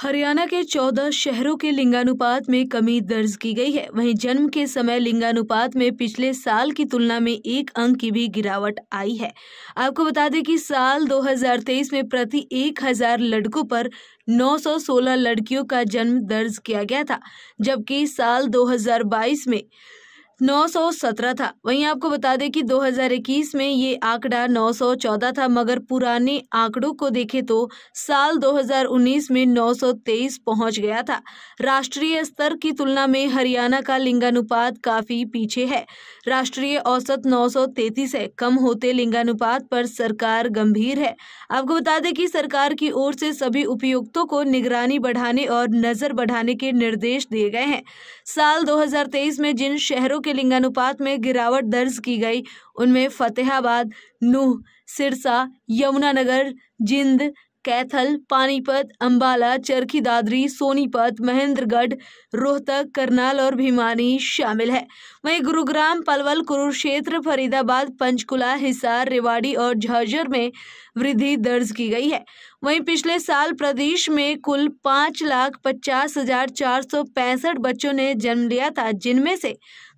हरियाणा के 14 शहरों के लिंगानुपात में कमी दर्ज की गई है वहीं जन्म के समय लिंगानुपात में पिछले साल की तुलना में एक अंक की भी गिरावट आई है आपको बता दें कि साल 2023 में प्रति एक हज़ार लड़कों पर 916 लड़कियों का जन्म दर्ज किया गया था जबकि साल 2022 में 917 था वहीं आपको बता दें कि 2021 में ये आंकड़ा 914 था मगर पुराने आंकड़ों को देखें तो साल 2019 में 923 पहुंच गया था राष्ट्रीय स्तर की तुलना में हरियाणा का लिंगानुपात काफ़ी पीछे है राष्ट्रीय औसत 933 है कम होते लिंगानुपात पर सरकार गंभीर है आपको बता दें कि सरकार की ओर से सभी उपयुक्तों को निगरानी बढ़ाने और नज़र बढ़ाने के निर्देश दिए गए हैं साल दो में जिन शहरों के लिंगानुपात में गिरावट दर्ज की गई उनमें फतेहाबाद नूह सिरसा यमुनानगर जिंद कैथल पानीपत अंबाला चरखी दादरी सोनीपत महेंद्रगढ़ रोहतक करनाल और भिमानी शामिल है वहीं गुरुग्राम पलवल कुरुक्षेत्र फरीदाबाद पंचकुला हिसार रेवाड़ी और झज्जर में वृद्धि दर्ज की गई है वहीं पिछले साल प्रदेश में कुल पाँच लाख पचास हजार चार सौ पैंसठ बच्चों ने जन्म लिया था जिनमें से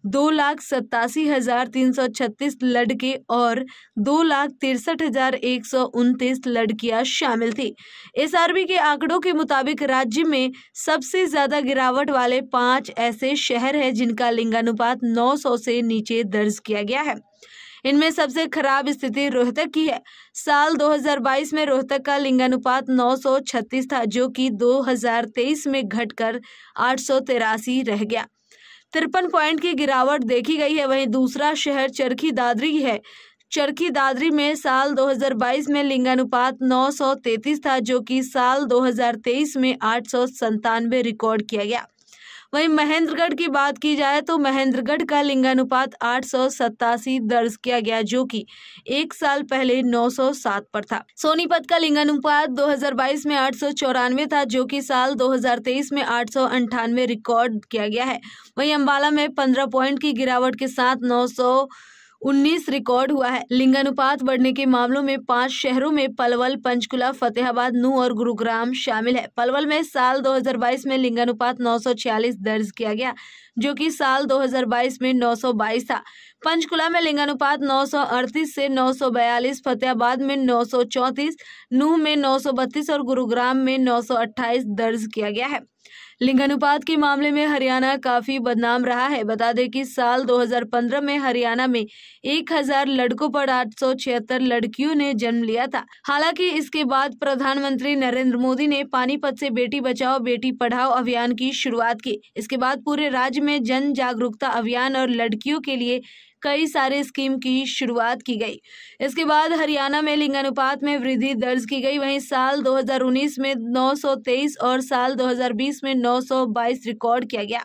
दो लाख सत्तासी हज़ार तीन सौ छत्तीस लड़के और दो लाख तिरसठ हज़ार एक सौ उनतीस लड़कियां शामिल थी बी के आंकड़ों के मुताबिक राज्य में सबसे ज़्यादा गिरावट वाले पांच ऐसे शहर हैं जिनका लिंगानुपात 900 से नीचे दर्ज किया गया है इनमें सबसे खराब स्थिति रोहतक की है साल 2022 में रोहतक का लिंगानुपात 936 था जो कि 2023 में घटकर आठ रह गया तिरपन पॉइंट की गिरावट देखी गई है वहीं दूसरा शहर चरखी दादरी है चरखी दादरी में साल 2022 में लिंगानुपात 933 था जो कि साल 2023 में आठ रिकॉर्ड किया गया वहीं महेंद्रगढ़ की बात की जाए तो महेंद्रगढ़ का लिंगानुपात आठ दर्ज किया गया जो कि एक साल पहले 907 पर था सोनीपत का लिंगानुपात 2022 में आठ था जो कि साल 2023 में आठ रिकॉर्ड किया गया है वहीं अम्बाला में पंद्रह पॉइंट की गिरावट के साथ नौ उन्नीस रिकॉर्ड हुआ है लिंगानुपात बढ़ने के मामलों में पांच शहरों में पलवल पंचकुला फतेहाबाद नू और गुरुग्राम शामिल है पलवल में साल 2022 में लिंगानुपात 946 दर्ज किया गया जो कि साल 2022 में 922 था पंचकुला में लिंगानुपात 938 से 942 फतेहाबाद में 934 नूह में 932 और गुरुग्राम में 928 दर्ज किया गया है लिंगानुपात के मामले में हरियाणा काफ़ी बदनाम रहा है बता दें कि साल 2015 में हरियाणा में 1000 लड़कों पर आठ लड़कियों ने जन्म लिया था हालांकि इसके बाद प्रधानमंत्री नरेंद्र मोदी ने पानीपत से बेटी बचाओ बेटी पढ़ाओ अभियान की शुरुआत की इसके बाद पूरे राज्य में जन जागरूकता अभियान और लड़कियों के लिए कई सारे स्कीम की शुरुआत की गई इसके बाद हरियाणा में लिंगानुपात में वृद्धि दर्ज की गई वहीं साल 2019 में 923 और साल 2020 में 922 रिकॉर्ड किया गया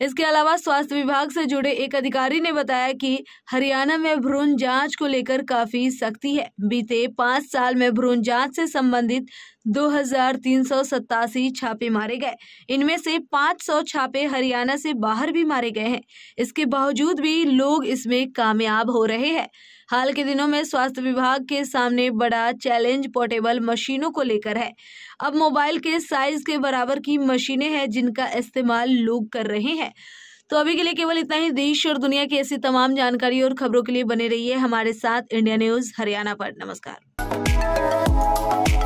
इसके अलावा स्वास्थ्य विभाग से जुड़े एक अधिकारी ने बताया कि हरियाणा में भ्रूण जांच को लेकर काफी सख्ती है बीते पांच साल में भ्रूण जांच से संबंधित दो छापे मारे गए इनमें से 500 छापे हरियाणा से बाहर भी मारे गए हैं इसके बावजूद भी लोग इसमें कामयाब हो रहे हैं हाल के दिनों में स्वास्थ्य विभाग के सामने बड़ा चैलेंज पोर्टेबल मशीनों को लेकर है अब मोबाइल के साइज के बराबर की मशीनें हैं जिनका इस्तेमाल लोग कर रहे हैं है तो अभी के लिए केवल इतना ही देश और दुनिया की ऐसी तमाम जानकारी और खबरों के लिए बने रहिए हमारे साथ इंडिया न्यूज हरियाणा पर नमस्कार